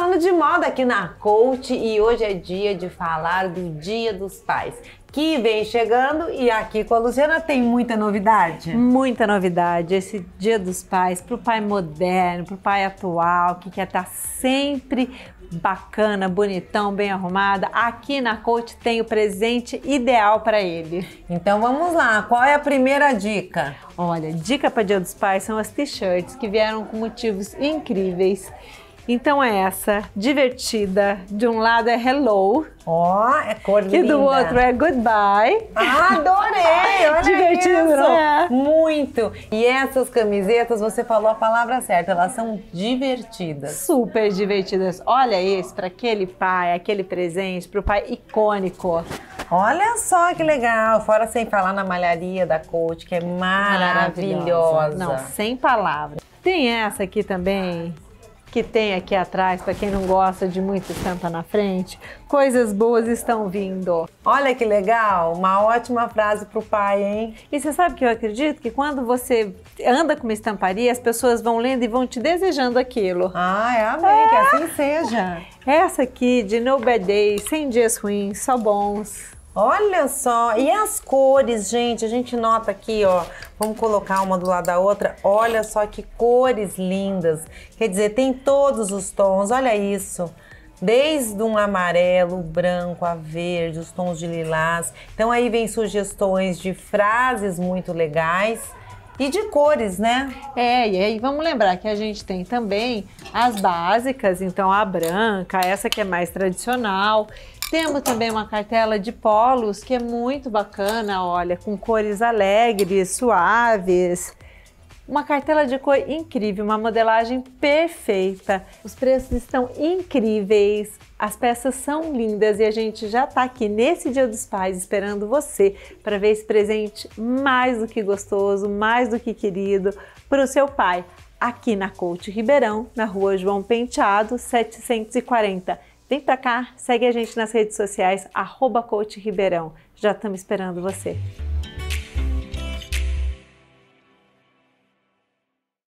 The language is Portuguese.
falando de moda aqui na Coach e hoje é dia de falar do Dia dos Pais. Que vem chegando e aqui com a Luciana tem muita novidade. Muita novidade. Esse Dia dos Pais, para o pai moderno, para o pai atual, que quer estar tá sempre bacana, bonitão, bem arrumada. Aqui na Coach tem o presente ideal para ele. Então vamos lá, qual é a primeira dica? Olha, dica para Dia dos Pais são as t-shirts que vieram com motivos incríveis então é essa, divertida. De um lado é hello. Ó, oh, é cor linda. E do outro é goodbye. Ah, adorei! Olha Divertido, isso. É? Muito! E essas camisetas, você falou a palavra certa, elas são divertidas. Super divertidas. Olha esse para aquele pai, aquele presente, para o pai icônico. Olha só que legal! Fora sem falar na malharia da coach, que é maravilhosa. maravilhosa. Não, sem palavras. Tem essa aqui também que tem aqui atrás, para quem não gosta de muito estampa na frente. Coisas boas estão vindo. Olha que legal, uma ótima frase para o pai, hein? E você sabe que eu acredito que quando você anda com uma estamparia, as pessoas vão lendo e vão te desejando aquilo. Ah, é amém, é. que assim seja. Essa aqui de No Bad Day, sem dias ruins, só bons. Olha só, e as cores, gente? A gente nota aqui, ó, vamos colocar uma do lado da outra. Olha só que cores lindas. Quer dizer, tem todos os tons, olha isso. Desde um amarelo, branco, a verde, os tons de lilás. Então aí vem sugestões de frases muito legais e de cores, né? É, e aí vamos lembrar que a gente tem também as básicas, então a branca, essa que é mais tradicional, temos também uma cartela de polos que é muito bacana, olha, com cores alegres, suaves. Uma cartela de cor incrível, uma modelagem perfeita. Os preços estão incríveis, as peças são lindas e a gente já está aqui nesse Dia dos Pais esperando você para ver esse presente mais do que gostoso, mais do que querido para o seu pai, aqui na Coach Ribeirão, na rua João Penteado, 740. Vem para cá, segue a gente nas redes sociais, arroba Já estamos esperando você.